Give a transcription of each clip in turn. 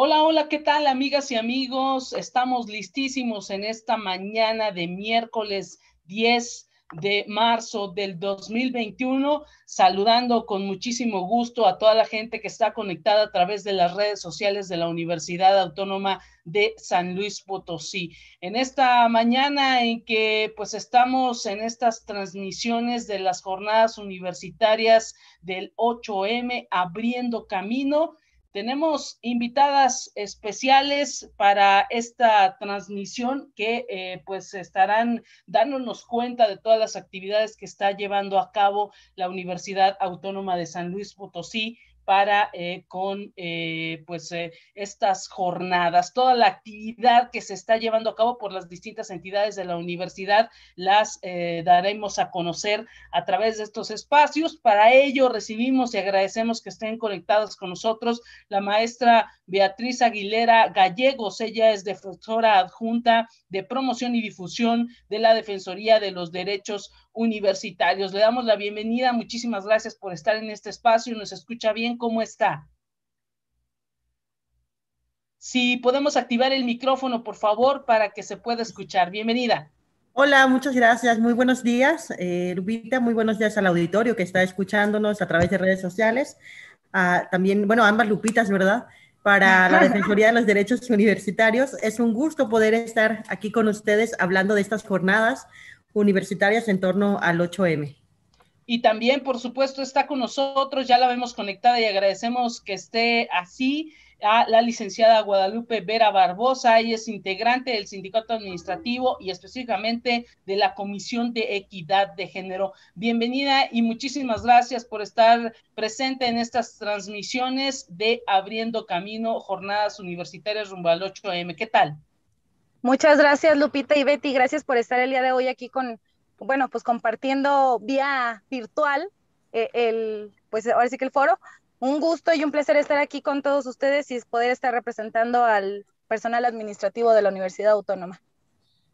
Hola, hola, ¿qué tal amigas y amigos? Estamos listísimos en esta mañana de miércoles 10 de marzo del 2021, saludando con muchísimo gusto a toda la gente que está conectada a través de las redes sociales de la Universidad Autónoma de San Luis Potosí. En esta mañana en que pues estamos en estas transmisiones de las jornadas universitarias del 8M abriendo camino, tenemos invitadas especiales para esta transmisión que eh, pues estarán dándonos cuenta de todas las actividades que está llevando a cabo la Universidad Autónoma de San Luis Potosí para eh, con eh, pues eh, estas jornadas, toda la actividad que se está llevando a cabo por las distintas entidades de la universidad, las daremos a conocer a través de estos espacios. Para ello recibimos y agradecemos que estén conectadas con nosotros la maestra Beatriz Aguilera Gallegos, ella es defensora adjunta de promoción y difusión de la Defensoría de los Derechos Humanos universitarios. Le damos la bienvenida, muchísimas gracias por estar en este espacio, nos escucha bien, ¿cómo está? Si podemos activar el micrófono, por favor, para que se pueda escuchar. Bienvenida. Hola, muchas gracias. Muy buenos días, Lupita, eh, Muy buenos días al auditorio que está escuchándonos a través de redes sociales. Ah, también, bueno, ambas Lupitas, ¿verdad? Para la Defensoría de los Derechos Universitarios. Es un gusto poder estar aquí con ustedes hablando de estas jornadas, universitarias en torno al 8M. Y también, por supuesto, está con nosotros, ya la vemos conectada y agradecemos que esté así, a la licenciada Guadalupe Vera Barbosa. Ella es integrante del sindicato administrativo y específicamente de la Comisión de Equidad de Género. Bienvenida y muchísimas gracias por estar presente en estas transmisiones de Abriendo Camino, Jornadas Universitarias rumbo al 8M. ¿Qué tal? Muchas gracias, Lupita y Betty. Gracias por estar el día de hoy aquí con, bueno, pues compartiendo vía virtual eh, el, pues ahora sí que el foro. Un gusto y un placer estar aquí con todos ustedes y poder estar representando al personal administrativo de la Universidad Autónoma.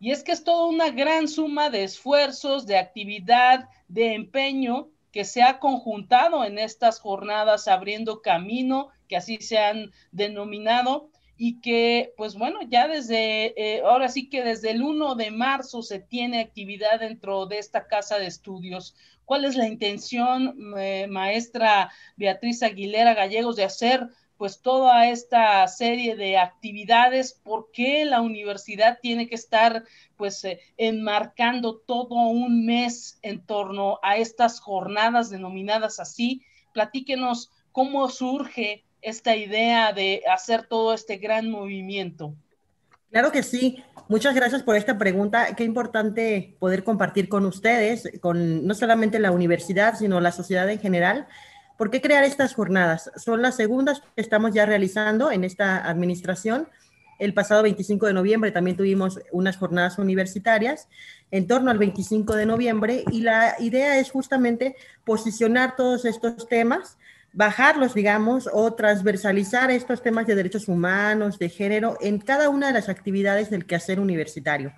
Y es que es toda una gran suma de esfuerzos, de actividad, de empeño que se ha conjuntado en estas jornadas abriendo camino, que así se han denominado, y que, pues bueno, ya desde, eh, ahora sí que desde el 1 de marzo se tiene actividad dentro de esta casa de estudios. ¿Cuál es la intención, eh, maestra Beatriz Aguilera Gallegos, de hacer pues toda esta serie de actividades? ¿Por qué la universidad tiene que estar pues eh, enmarcando todo un mes en torno a estas jornadas denominadas así? Platíquenos cómo surge esta idea de hacer todo este gran movimiento? Claro que sí. Muchas gracias por esta pregunta. Qué importante poder compartir con ustedes, con no solamente la universidad, sino la sociedad en general. ¿Por qué crear estas jornadas? Son las segundas que estamos ya realizando en esta administración. El pasado 25 de noviembre también tuvimos unas jornadas universitarias en torno al 25 de noviembre y la idea es justamente posicionar todos estos temas bajarlos, digamos, o transversalizar estos temas de derechos humanos, de género, en cada una de las actividades del quehacer universitario.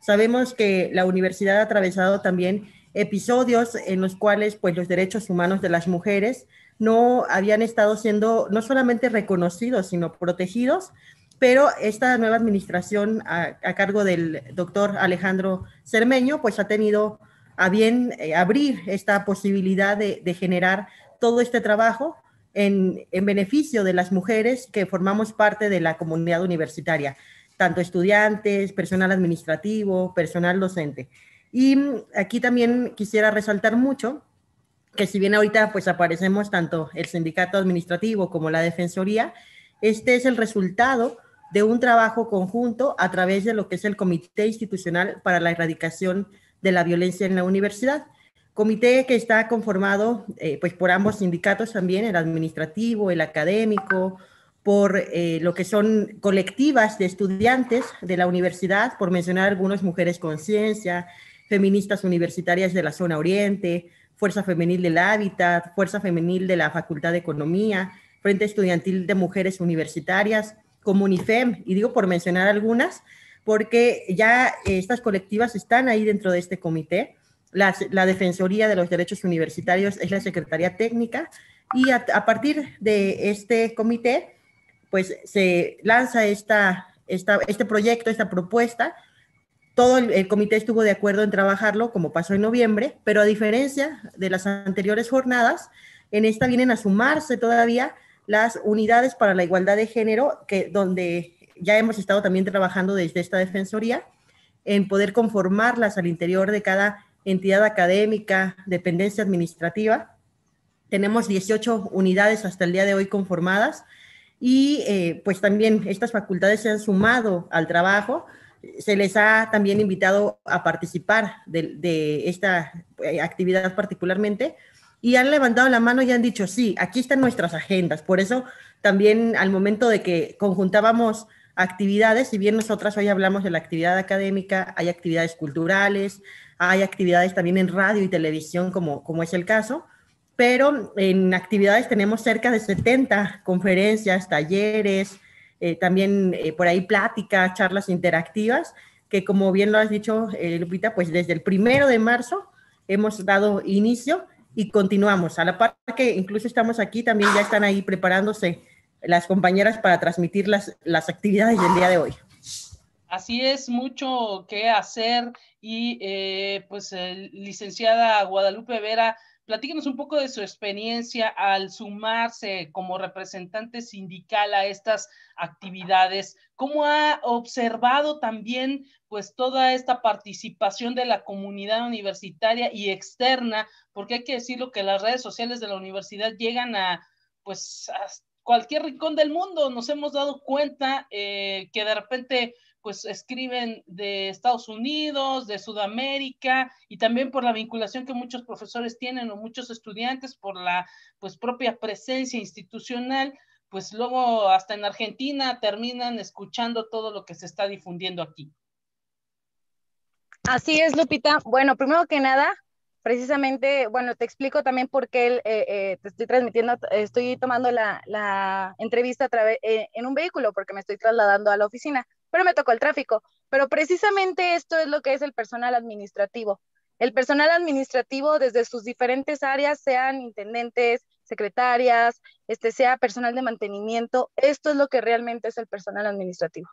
Sabemos que la universidad ha atravesado también episodios en los cuales pues, los derechos humanos de las mujeres no habían estado siendo no solamente reconocidos, sino protegidos, pero esta nueva administración a, cargo del doctor Alejandro Cermeño pues ha tenido a bien eh, abrir esta posibilidad de generar todo este trabajo en, beneficio de las mujeres que formamos parte de la comunidad universitaria, tanto estudiantes, personal administrativo, personal docente. Y aquí también quisiera resaltar mucho que si bien ahorita pues aparecemos tanto el sindicato administrativo como la defensoría, este es el resultado de un trabajo conjunto a través de lo que es el Comité Institucional para la Erradicación de la Violencia en la Universidad comité que está conformado eh, pues por ambos sindicatos también, el administrativo, el académico, por eh, lo que son colectivas de estudiantes de la universidad, por mencionar algunas mujeres con ciencia, feministas universitarias de la zona oriente, Fuerza Femenil del Hábitat, Fuerza Femenil de la Facultad de Economía, Frente Estudiantil de Mujeres Universitarias, Comunifem, y digo por mencionar algunas, porque ya eh, estas colectivas están ahí dentro de este comité la, Defensoría de los Derechos Universitarios es la Secretaría Técnica y a, partir de este comité, pues se lanza esta, esta, este proyecto, esta propuesta. Todo el, el, comité estuvo de acuerdo en trabajarlo, como pasó en noviembre, pero a diferencia de las anteriores jornadas, en esta vienen a sumarse todavía las unidades para la igualdad de género, que, donde ya hemos estado también trabajando desde esta defensoría, en poder conformarlas al interior de cada entidad académica, dependencia administrativa. Tenemos 18 unidades hasta el día de hoy conformadas y eh, pues también estas facultades se han sumado al trabajo. Se les ha también invitado a participar de esta eh, actividad particularmente y han levantado la mano y han dicho, sí, aquí están nuestras agendas. Por eso también al momento de que conjuntábamos actividades, si bien nosotras hoy hablamos de la actividad académica, hay actividades culturales, hay actividades también en radio y televisión, como, como es el caso, pero en actividades tenemos cerca de 70 conferencias, talleres, eh, también eh, por ahí pláticas, charlas interactivas, que como bien lo has dicho, eh, Lupita, pues desde el primero de marzo hemos dado inicio y continuamos. A la par que incluso estamos aquí, también ya están ahí preparándose las compañeras para transmitir las, actividades del día de hoy. Así es, mucho que hacer y eh, pues eh, licenciada Guadalupe Vera, platíquenos un poco de su experiencia al sumarse como representante sindical a estas actividades, cómo ha observado también pues toda esta participación de la comunidad universitaria y externa, porque hay que decirlo que las redes sociales de la universidad llegan a pues hasta cualquier rincón del mundo. Nos hemos dado cuenta eh, que de repente pues escriben de Estados Unidos, de Sudamérica y también por la vinculación que muchos profesores tienen o muchos estudiantes por la pues propia presencia institucional, pues luego hasta en Argentina terminan escuchando todo lo que se está difundiendo aquí. Así es, Lupita. Bueno, primero que nada, precisamente, bueno, te explico también por qué eh, eh, te estoy transmitiendo, eh, estoy tomando la, la entrevista a través, en un vehículo porque me estoy trasladando a la oficina, pero me tocó el tráfico. Pero precisamente esto es lo que es el personal administrativo. El personal administrativo desde sus diferentes áreas, sean intendentes, secretarias, este, sea personal de mantenimiento, esto es lo que realmente es el personal administrativo.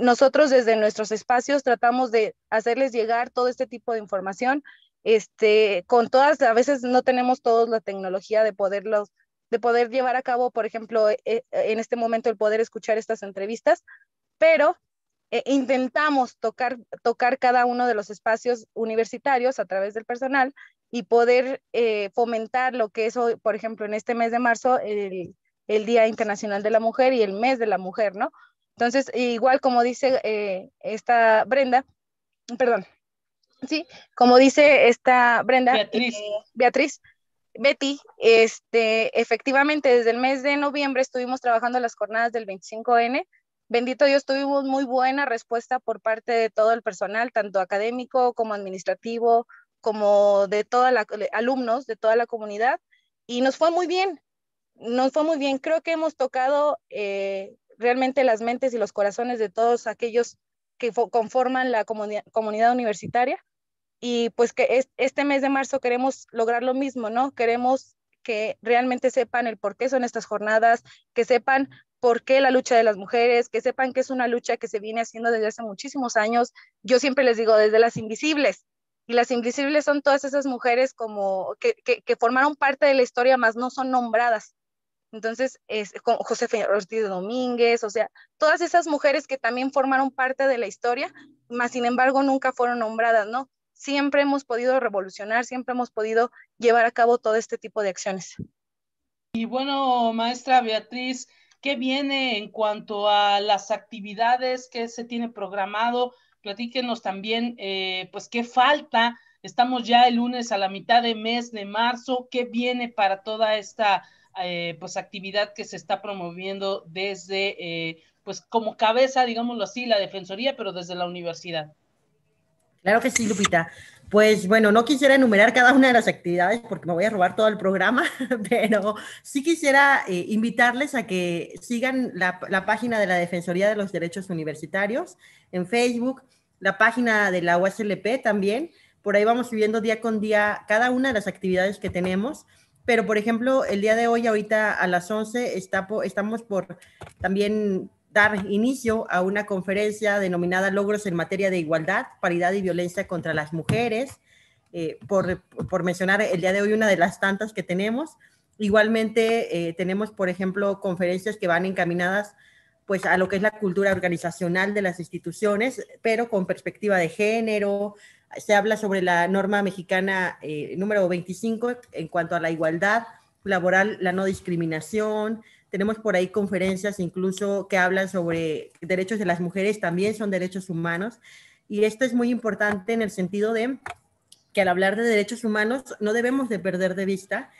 nosotros desde nuestros espacios tratamos de hacerles llegar todo este tipo de información este, con todas, a veces no tenemos todos la tecnología de poderlos, de poder llevar a cabo, por ejemplo, e, e, en este momento el poder escuchar estas entrevistas, pero eh, intentamos tocar, tocar cada uno de los espacios universitarios a través del personal y poder eh, fomentar lo que es hoy, por ejemplo, en este mes de marzo, el, Día Internacional de la Mujer y el Mes de la Mujer, ¿no? Entonces, igual como dice eh, esta Brenda, perdón, Sí, como dice esta Brenda, eh, Beatriz, Betty, este, efectivamente desde el mes de noviembre estuvimos trabajando las jornadas del 25N. Bendito Dios, tuvimos muy buena respuesta por parte de todo el personal, tanto académico como administrativo, como de toda la alumnos de toda la comunidad y nos fue muy bien. Nos fue muy bien. Creo que hemos tocado eh, realmente las mentes y los corazones de todos aquellos que conforman la comunidad universitaria y pues que este mes de marzo queremos lograr lo mismo, ¿no? Queremos que realmente sepan el por qué son estas jornadas, que sepan por qué la lucha de las mujeres, que sepan que es una lucha que se viene haciendo desde hace muchísimos años. Yo siempre les digo, desde las invisibles. Y las invisibles son todas esas mujeres como que, que, formaron parte de la historia, más no son nombradas. Entonces, es, José Ortiz Domínguez, o sea, todas esas mujeres que también formaron parte de la historia, más sin embargo nunca fueron nombradas, ¿no? siempre hemos podido revolucionar, siempre hemos podido llevar a cabo todo este tipo de acciones. Y bueno, maestra Beatriz, ¿qué viene en cuanto a las actividades que se tiene programado? Platíquenos también, eh, pues, ¿qué falta? Estamos ya el lunes a la mitad de mes de marzo. ¿Qué viene para toda esta eh, pues, actividad que se está promoviendo desde, eh, pues, como cabeza, digámoslo así, la Defensoría, pero desde la universidad? Claro que sí, Lupita. Pues bueno, no quisiera enumerar cada una de las actividades porque me voy a robar todo el programa, pero sí quisiera eh, invitarles a que sigan la, página de la Defensoría de los Derechos Universitarios en Facebook, la página de la USLP también. Por ahí vamos viviendo día con día cada una de las actividades que tenemos. Pero, por ejemplo, el día de hoy, ahorita a las 11, estamos por también dar inicio a una conferencia denominada Logros en materia de igualdad, paridad y violencia contra las mujeres, eh, por, mencionar el día de hoy una de las tantas que tenemos. Igualmente eh, tenemos, por ejemplo, conferencias que van encaminadas pues a lo que es la cultura organizacional de las instituciones, pero con perspectiva de género. Se habla sobre la norma mexicana eh, número 25 en cuanto a la igualdad laboral, la no discriminación, tenemos por ahí conferencias incluso que hablan sobre derechos de las mujeres, también son derechos humanos. Y esto es muy importante en el sentido de que al hablar de derechos humanos no debemos de perder de vista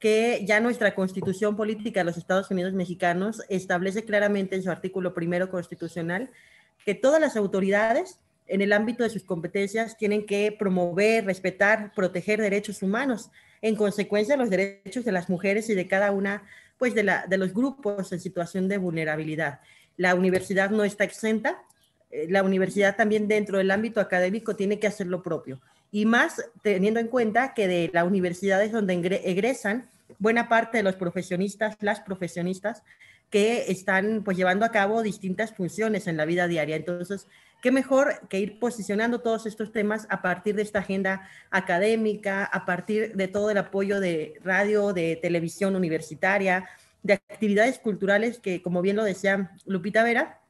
que ya nuestra constitución política de los Estados Unidos mexicanos establece claramente en su artículo primero constitucional que todas las autoridades en el ámbito de sus competencias tienen que promover, respetar, proteger derechos humanos, en consecuencia los derechos de las mujeres y de cada una pues, de, la, de los grupos en situación de vulnerabilidad. La universidad no está exenta, eh, la universidad también dentro del ámbito académico tiene que hacer lo propio. Y más teniendo en cuenta que de la universidad es donde egresan buena parte de los profesionistas, las profesionistas, que están pues llevando a cabo distintas funciones en la vida diaria. Entonces, qué mejor que ir posicionando todos estos temas a partir de esta agenda académica, a partir de todo el apoyo de radio, de televisión universitaria, de actividades culturales que, como bien lo decía Lupita Vera,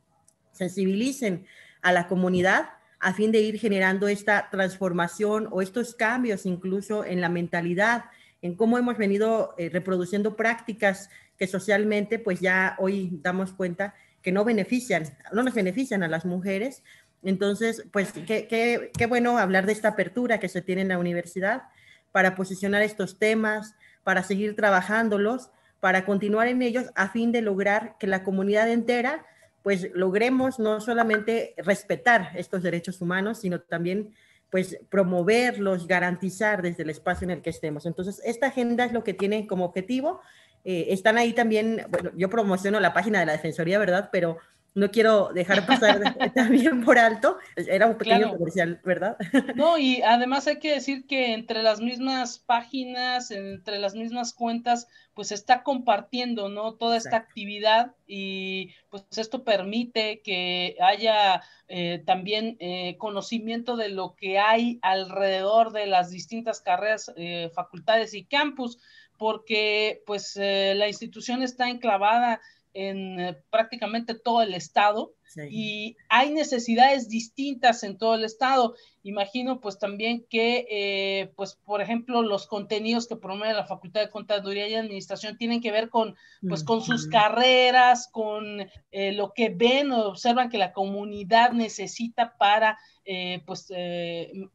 sensibilicen a la comunidad a fin de ir generando esta transformación o estos cambios incluso en la mentalidad, en cómo hemos venido eh, reproduciendo prácticas que socialmente pues ya hoy damos cuenta que no benefician, no nos benefician a las mujeres, entonces, pues qué, bueno hablar de esta apertura que se tiene en la universidad para posicionar estos temas, para seguir trabajándolos, para continuar en ellos a fin de lograr que la comunidad entera pues logremos no solamente respetar estos derechos humanos, sino también pues promoverlos, garantizar desde el espacio en el que estemos. Entonces, esta agenda es lo que tiene como objetivo. Eh, están ahí también, bueno, yo promociono la página de la Defensoría, ¿verdad? Pero no quiero dejar pasar también por alto. Era un pequeño comercial, ¿verdad? No, y además hay que decir que entre las mismas páginas, entre las mismas cuentas, pues se está compartiendo, ¿no? Toda esta actividad y pues esto permite que haya eh, también eh, conocimiento de lo que hay alrededor de las distintas carreras, eh, facultades y campus, porque pues la institución está enclavada en eh, prácticamente todo el estado y hay necesidades distintas en todo el estado. Imagino pues también que, eh, pues por ejemplo, los contenidos que promueve la Facultad de Contaduría y Administración tienen que ver con, pues, con sus carreras, con eh, lo que ven o observan que la comunidad necesita para, eh, pues,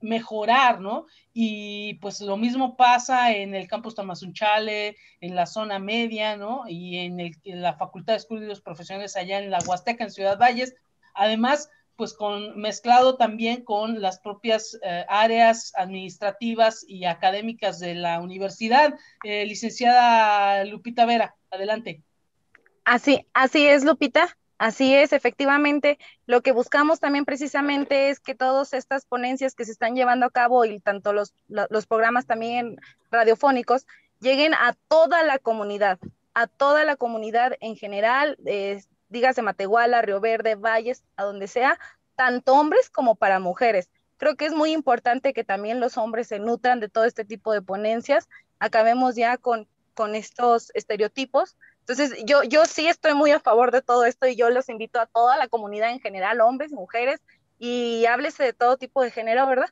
mejorar, ¿no? Y pues lo mismo pasa en el campus Tamazunchale, en la zona media, ¿no? Y en, el, la Facultad de Estudios Profesionales allá en la Huasteca, en Ciudad Valle Además, pues con, mezclado también con las propias eh, áreas administrativas y académicas de la universidad. Eh, licenciada Lupita Vera, adelante. Así, así es, Lupita. Así es, efectivamente. Lo que buscamos también precisamente es que todas estas ponencias que se están llevando a cabo y tanto los, programas también radiofónicos lleguen a toda la comunidad, a toda la comunidad en general, dígase Matehuala, Río Verde, Valles, a donde sea, tanto hombres como para mujeres. Creo que es muy importante que también los hombres se nutran de todo este tipo de ponencias. Acabemos ya con, con estos estereotipos. Entonces, yo, yo sí estoy muy a favor de todo esto y yo los invito a toda la comunidad en general, hombres, mujeres, y háblese de todo tipo de género, ¿verdad?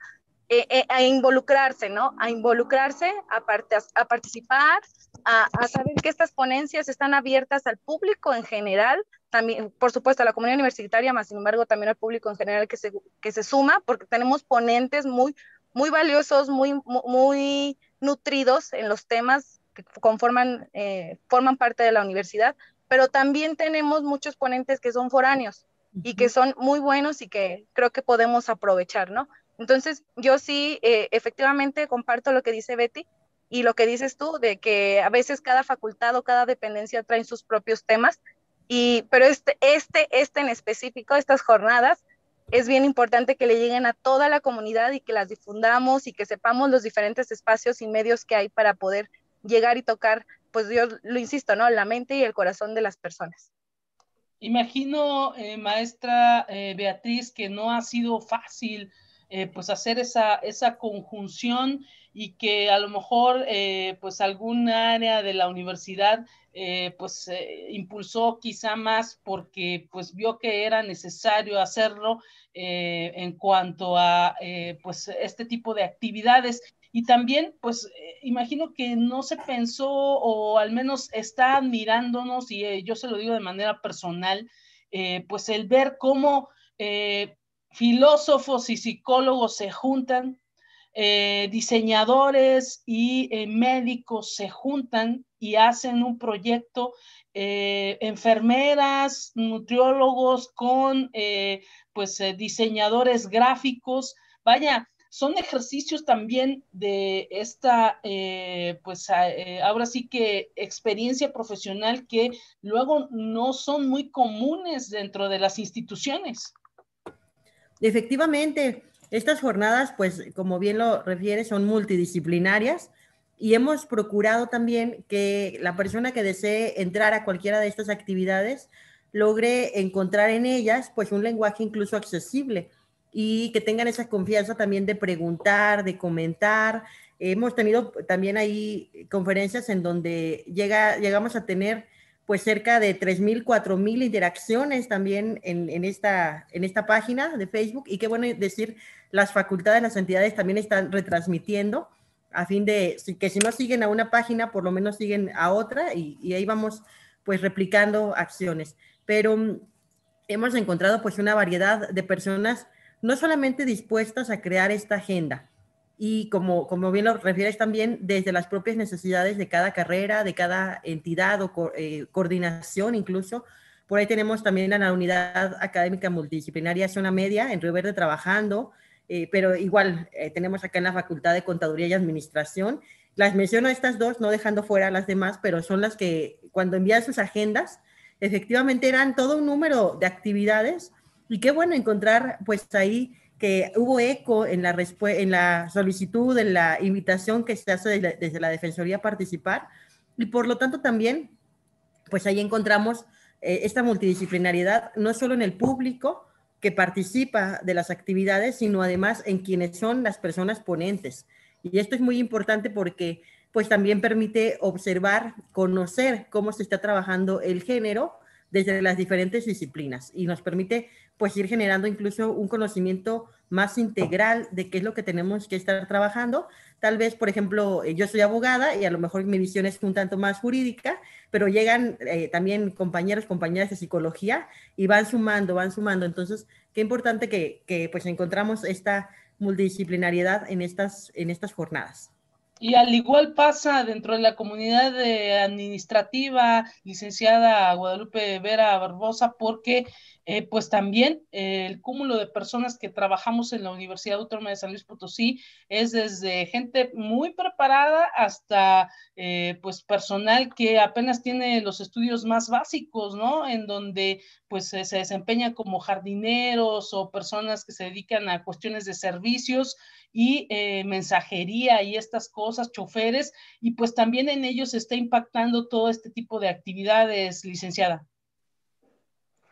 Eh, eh, a involucrarse, ¿no? A involucrarse, a participar, a, saber que estas ponencias están abiertas al público en general, también, por supuesto, a la comunidad universitaria, más sin embargo, también al público en general que se, que se suma, porque tenemos ponentes muy, muy valiosos, muy, muy nutridos en los temas que conforman, eh, forman parte de la universidad, pero también tenemos muchos ponentes que son foráneos y que son muy buenos y que creo que podemos aprovechar, ¿no? Entonces, yo sí, eh, efectivamente, comparto lo que dice Betty, y lo que dices tú, de que a veces cada facultad o cada dependencia traen sus propios temas, y, pero este, este, este en específico, estas jornadas, es bien importante que le lleguen a toda la comunidad y que las difundamos y que sepamos los diferentes espacios y medios que hay para poder llegar y tocar, pues yo lo insisto, ¿no? La mente y el corazón de las personas. Imagino, eh, maestra eh, Beatriz, que no ha sido fácil eh, pues hacer esa, esa conjunción y que a lo mejor eh, pues algún área de la universidad eh, pues eh, impulsó quizá más porque pues vio que era necesario hacerlo en cuanto a pues este tipo de actividades y también pues imagino que no se pensó o al menos está admirándonos y yo se lo digo de manera personal pues el ver cómo filósofos y psicólogos se juntan eh, diseñadores y eh, médicos se juntan y hacen un proyecto, eh, enfermeras, nutriólogos con pues diseñadores gráficos. Vaya, son ejercicios también de esta, pues ahora sí que experiencia profesional que luego no son muy comunes dentro de las instituciones. Efectivamente, estas jornadas, pues como bien lo refiere, son multidisciplinarias y hemos procurado también que la persona que desee entrar a cualquiera de estas actividades logre encontrar en ellas pues un lenguaje incluso accesible y que tengan esa confianza también de preguntar, de comentar. Hemos tenido también ahí conferencias en donde llega, llegamos a tener pues cerca de 3.000, 4.000 interacciones también en, esta, en esta página de Facebook. Y qué bueno decir, las facultades, las entidades también están retransmitiendo a fin de que si no siguen a una página, por lo menos siguen a otra y, ahí vamos pues replicando acciones. Pero mm, hemos encontrado pues una variedad de personas no solamente dispuestas a crear esta agenda, y como, como bien lo refieres también, desde las propias necesidades de cada carrera, de cada entidad o eh, coordinación incluso. Por ahí tenemos también a la Unidad Académica Multidisciplinaria Zona Media en Río Verde trabajando, eh, pero igual eh, tenemos acá en la Facultad de Contaduría y Administración. Las menciono estas dos, no dejando fuera las demás, pero son las que cuando envían sus agendas, efectivamente eran todo un número de actividades y qué bueno encontrar pues ahí que hubo eco en la, en la solicitud, en la invitación que se hace desde la, Defensoría a participar y por lo tanto también, pues ahí encontramos eh, esta multidisciplinariedad, no solo en el público que participa de las actividades, sino además en quienes son las personas ponentes. Y esto es muy importante porque pues también permite observar, conocer cómo se está trabajando el género desde las diferentes disciplinas y nos permite pues ir generando incluso un conocimiento más integral de qué es lo que tenemos que estar trabajando. Tal vez, por ejemplo, eh, yo soy abogada y a lo mejor mi visión es un tanto más jurídica, pero llegan eh, también compañeros, compañeras de psicología y van sumando, van sumando. Entonces, qué importante que, que pues encontramos esta multidisciplinariedad en estas, en estas jornadas. Y al igual pasa dentro de la comunidad administrativa, licenciada Guadalupe Vera Barbosa, porque eh, pues también eh, el cúmulo de personas que trabajamos en la Universidad Autónoma de San Luis Potosí es desde gente muy preparada hasta eh, pues personal que apenas tiene los estudios más básicos, ¿no? En donde pues se desempeña como jardineros o personas que se dedican a cuestiones de servicios y mensajería y estas cosas, choferes, y pues también en ellos está impactando todo este tipo de actividades, licenciada.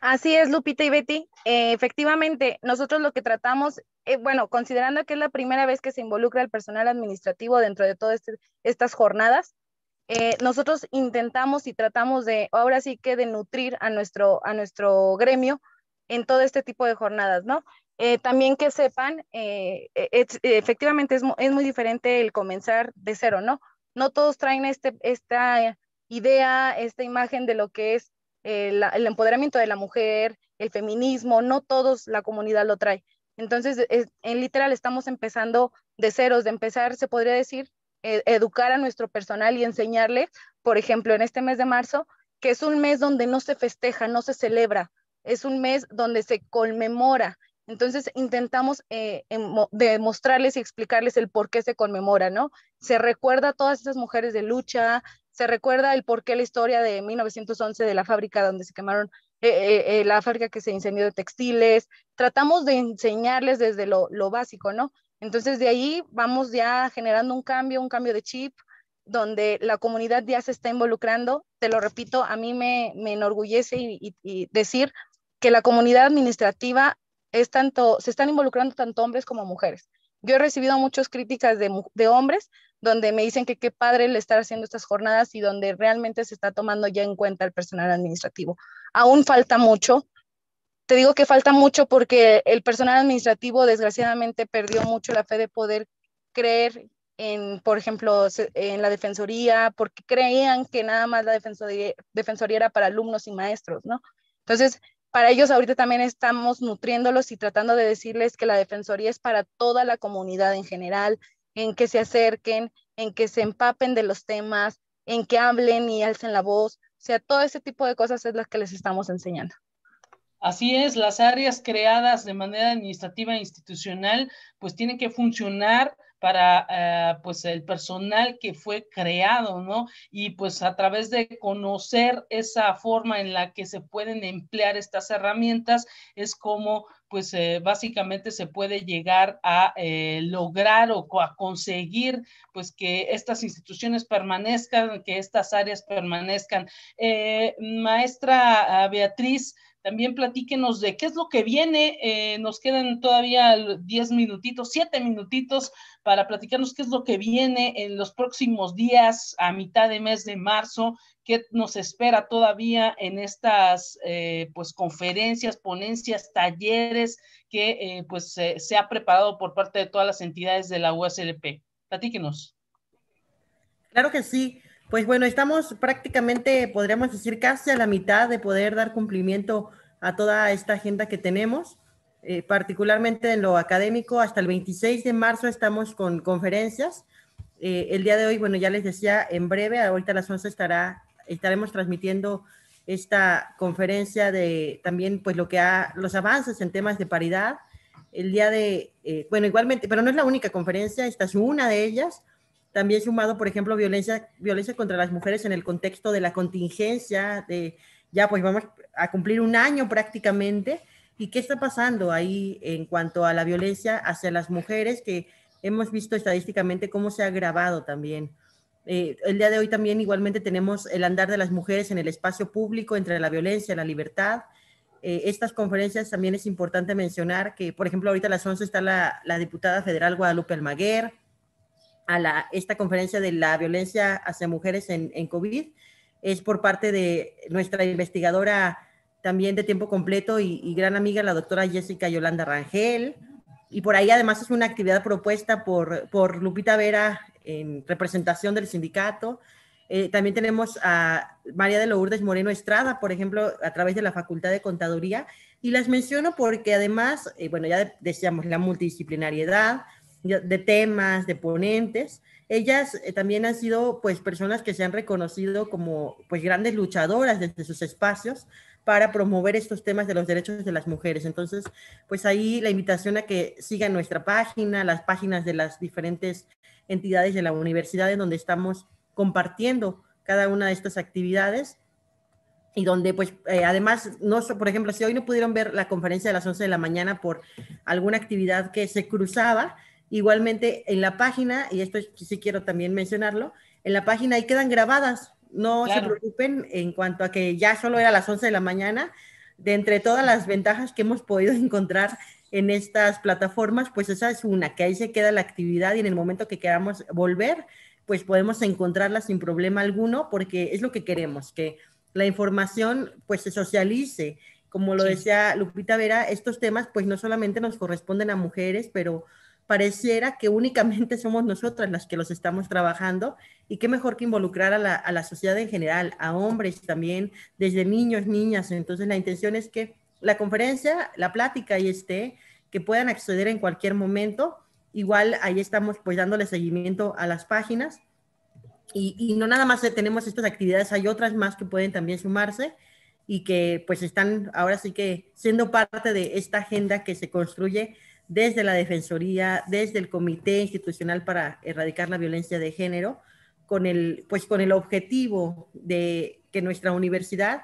Así es, Lupita y Betty. Eh, efectivamente, nosotros lo que tratamos, eh, bueno, considerando que es la primera vez que se involucra el personal administrativo dentro de todas este, estas jornadas, eh, nosotros intentamos y tratamos de, ahora sí que de nutrir a nuestro, a nuestro gremio en todo este tipo de jornadas, ¿no? también que sepan, e, efectivamente es, es, muy diferente el comenzar de cero, ¿no? No todos traen este, esta idea, esta imagen de lo que es el, empoderamiento de la mujer, el feminismo, no todos la comunidad lo trae. Entonces, en literal estamos empezando de ceros, de empezar, se podría decir, e, educar a nuestro personal y enseñarle, por ejemplo, en este mes de marzo, que es un mes donde no se festeja, no se celebra, es un mes donde se conmemora. Entonces intentamos eh, demostrarles y explicarles el por qué se conmemora, ¿no? Se recuerda a todas esas mujeres de lucha, se recuerda el porqué la historia de 1911 de la fábrica donde se quemaron, eh, eh, eh, la fábrica que se incendió de textiles, tratamos de enseñarles desde lo, básico, ¿no? Entonces de ahí vamos ya generando un cambio, un cambio de chip, donde la comunidad ya se está involucrando. Te lo repito, a mí me, me enorgullece decir que la comunidad administrativa es tanto, se están involucrando tanto hombres como mujeres. Yo he recibido muchas críticas de, de hombres donde me dicen que qué padre le estar haciendo estas jornadas y donde realmente se está tomando ya en cuenta el personal administrativo. Aún falta mucho. Te digo que falta mucho porque el personal administrativo desgraciadamente perdió mucho la fe de poder creer en, por ejemplo, en la defensoría, porque creían que nada más la defensoría, defensoría era para alumnos y maestros, ¿no? Entonces, para ellos ahorita también estamos nutriéndolos y tratando de decirles que la defensoría es para toda la comunidad en general, en que se acerquen, en que se empapen de los temas, en que hablen y alcen la voz. O sea, todo ese tipo de cosas es las que les estamos enseñando. Así es, las áreas creadas de manera administrativa e institucional pues tienen que funcionar para eh, pues el personal que fue creado, ¿no? Y pues a través de conocer esa forma en la que se pueden emplear estas herramientas es como pues eh, básicamente se puede llegar a eh, lograr o a conseguir pues que estas instituciones permanezcan, que estas áreas permanezcan. Eh, maestra ah, Beatriz, también platíquenos de qué es lo que viene. Eh, nos quedan todavía 10 minutitos, 7 minutitos para platicarnos qué es lo que viene en los próximos días a mitad de mes de marzo, qué nos espera todavía en estas eh, pues conferencias, ponencias, talleres que eh, pues se ha preparado por parte de todas las entidades de la USLP. Platíquenos. Claro que sí. Pues bueno, estamos prácticamente, podríamos decir, casi a la mitad de poder dar cumplimiento a toda esta agenda que tenemos, eh, particularmente en lo académico. Hasta el 26 de marzo estamos con conferencias. Eh, el día de hoy, bueno, ya les decía, en breve, ahorita a las 11 estará, estaremos transmitiendo esta conferencia de también pues lo que ha, los avances en temas de paridad. El día de, eh, bueno, igualmente, pero no es la única conferencia, esta es una de ellas también sumado, por ejemplo, violencia, violencia contra las mujeres en el contexto de la contingencia, de ya pues vamos a cumplir un año prácticamente. ¿Y qué está pasando ahí en cuanto a la violencia hacia las mujeres que hemos visto estadísticamente cómo se ha agravado también? Eh, el día de hoy también igualmente tenemos el andar de las mujeres en el espacio público entre la violencia y la libertad. Eh, estas conferencias también es importante mencionar que, por ejemplo, ahorita a las 11 está la, la diputada federal Guadalupe Almaguer, a la, esta conferencia de la violencia hacia mujeres en, COVID es por parte de nuestra investigadora también de tiempo completo y, gran amiga, la doctora Jessica Yolanda Rangel. Y por ahí además es una actividad propuesta por, Lupita Vera en representación del sindicato. Eh, también tenemos a María de Lourdes Moreno Estrada, por ejemplo, a través de la Facultad de Contaduría. Y las menciono porque además, eh, bueno, ya decíamos la multidisciplinariedad, de temas, de ponentes. Ellas eh, también han sido pues personas que se han reconocido como pues grandes luchadoras desde sus espacios para promover estos temas de los derechos de las mujeres. Entonces, pues ahí la invitación a que sigan nuestra página, las páginas de las diferentes entidades de la universidad en donde estamos compartiendo cada una de estas actividades y donde pues eh, además, no, por ejemplo, si hoy no pudieron ver la conferencia de las 11 de la mañana por alguna actividad que se cruzaba, Igualmente en la página, y esto sí quiero también mencionarlo, en la página ahí quedan grabadas. No se preocupen en cuanto a que ya solo era las 11 de la mañana. De entre todas las ventajas que hemos podido encontrar en estas plataformas, pues esa es una, que ahí se queda la actividad y en el momento que queramos volver, pues podemos encontrarla sin problema alguno, porque es lo que queremos, que la información pues se socialice. Como lo decía Lupita Vera, estos temas pues no solamente nos corresponden a mujeres, pero pareciera que únicamente somos nosotras las que los estamos trabajando y qué mejor que involucrar a la, a la, sociedad en general, a hombres también, desde niños, niñas. Entonces la intención es que la conferencia, la plática ahí esté, que puedan acceder en cualquier momento. Igual ahí estamos pues dándole seguimiento a las páginas y, y no nada más tenemos estas actividades, hay otras más que pueden también sumarse y que pues están ahora sí que siendo parte de esta agenda que se construye desde la Defensoría, desde el Comité Institucional para Erradicar la Violencia de Género, con el, pues, con el objetivo de que nuestra universidad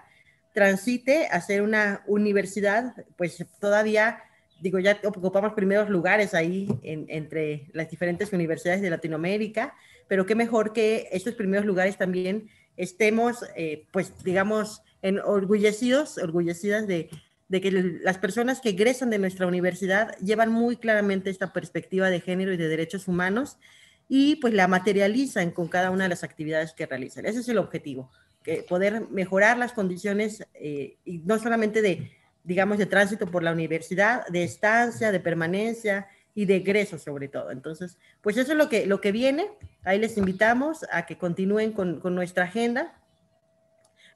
transite a ser una universidad, pues todavía, digo, ya ocupamos primeros lugares ahí entre las diferentes universidades de Latinoamérica, pero qué mejor que estos primeros lugares también estemos, eh, pues, digamos, enorgullecidos orgullecidos, orgullecidas de, de que las personas que egresan de nuestra universidad llevan muy claramente esta perspectiva de género y de derechos humanos y pues la materializan con cada una de las actividades que realizan. Ese es el objetivo, que poder mejorar las condiciones eh, no solamente de, digamos, de tránsito por la universidad, de estancia, de permanencia y de egreso sobre todo. Entonces, pues eso es lo que, lo que viene. Ahí les invitamos a que continúen con, con nuestra agenda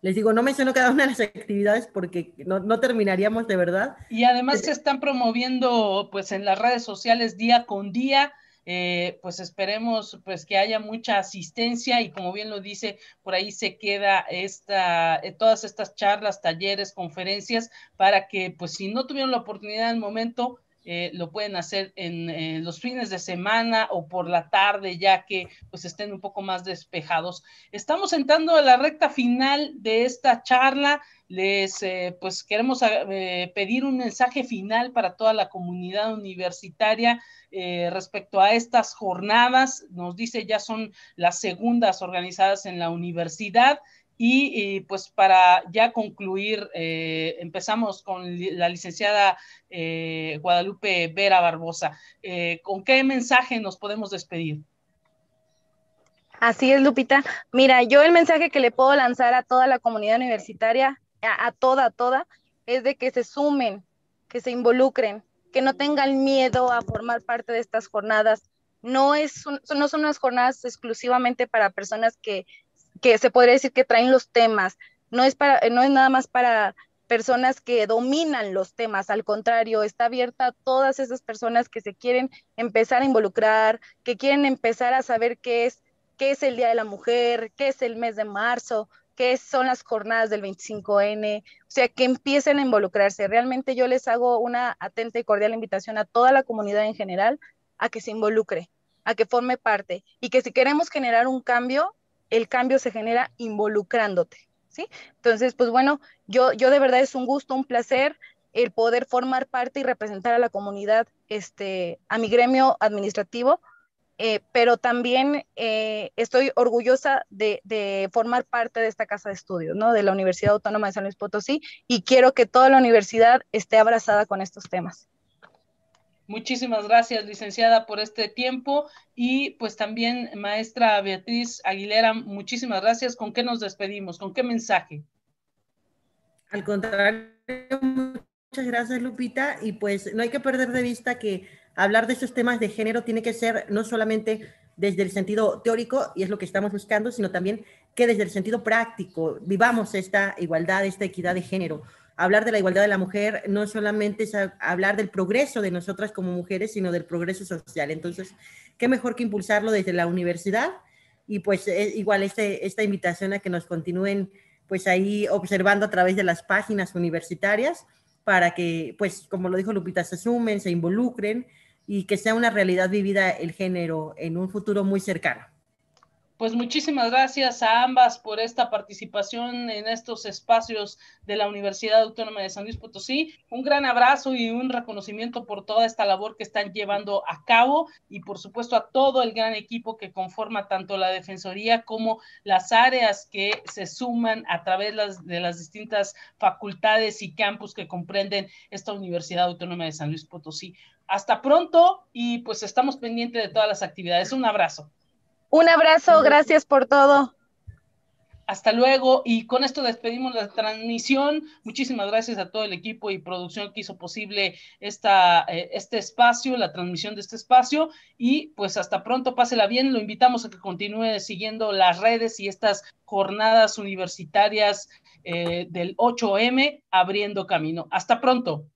les digo, no menciono cada una de las actividades porque no, terminaríamos de verdad. Y además se están promoviendo pues en las redes sociales día con día. Eh, pues esperemos pues que haya mucha asistencia y como bien lo dice, por ahí se queda esta, eh, todas estas charlas, talleres, conferencias, para que pues si no tuvieron la oportunidad en el momento, eh, lo pueden hacer en eh, los fines de semana o por la tarde, ya que pues estén un poco más despejados. Estamos entrando a la recta final de esta charla. Les eh, pues queremos pedir un mensaje final para toda la comunidad universitaria respecto a estas jornadas. Nos dice ya son las segundas organizadas en la universidad. Y, pues para ya concluir, eh, empezamos con la licenciada eh, Guadalupe Vera Barbosa. Eh, ¿Con qué mensaje nos podemos despedir? Así es, Lupita. Mira, yo el mensaje que le puedo lanzar a toda la comunidad universitaria, a, toda, a toda, es de que se sumen, que se involucren, que no tengan miedo a formar parte de estas jornadas. No, es no son unas jornadas exclusivamente para personas que que se podría decir que traen los temas. No es, para, no es nada más para personas que dominan los temas, al contrario, está abierta a todas esas personas que se quieren empezar a involucrar, que quieren empezar a saber qué es, qué es el Día de la Mujer, qué es el mes de marzo, qué son las jornadas del 25N, o sea, que empiecen a involucrarse. Realmente yo les hago una atenta y cordial invitación a toda la comunidad en general a que se involucre, a que forme parte y que si queremos generar un cambio, el cambio se genera involucrándote, ¿sí? Entonces, pues bueno, yo, yo de verdad es un gusto, un placer el poder formar parte y representar a la comunidad, este, a mi gremio administrativo, eh, pero también eh, estoy orgullosa de, de, formar parte de esta casa de estudios, ¿no? De la Universidad Autónoma de San Luis Potosí y quiero que toda la universidad esté abrazada con estos temas. Muchísimas gracias, licenciada, por este tiempo y pues también, maestra Beatriz Aguilera, muchísimas gracias. ¿Con qué nos despedimos? ¿Con qué mensaje? Al contrario, muchas gracias, Lupita. Y pues no hay que perder de vista que hablar de estos temas de género tiene que ser no solamente desde el sentido teórico, y es lo que estamos buscando, sino también que desde el sentido práctico vivamos esta igualdad, esta equidad de género hablar de la igualdad de la mujer no solamente es hablar del progreso de nosotras como mujeres, sino del progreso social. Entonces, qué mejor que impulsarlo desde la universidad y pues eh, igual este, esta invitación a que nos continúen pues ahí observando a través de las páginas universitarias para que pues como lo dijo Lupita, se asumen, se involucren y que sea una realidad vivida el género en un futuro muy cercano pues muchísimas gracias a ambas por esta participación en estos espacios de la Universidad Autónoma de San Luis Potosí. Un gran abrazo y un reconocimiento por toda esta labor que están llevando a cabo y por supuesto a todo el gran equipo que conforma tanto la Defensoría como las áreas que se suman a través de las distintas facultades y campus que comprenden esta Universidad Autónoma de San Luis Potosí. Hasta pronto y pues estamos pendientes de todas las actividades. Un abrazo. Un abrazo, gracias por todo. Hasta luego y con esto despedimos la transmisión. Muchísimas gracias a todo el equipo y producción que hizo posible esta, eh, este espacio, la transmisión de este espacio y pues hasta pronto, pásela bien. Lo invitamos a que continúe siguiendo las redes y estas jornadas universitarias eh, del 8M abriendo camino. Hasta pronto.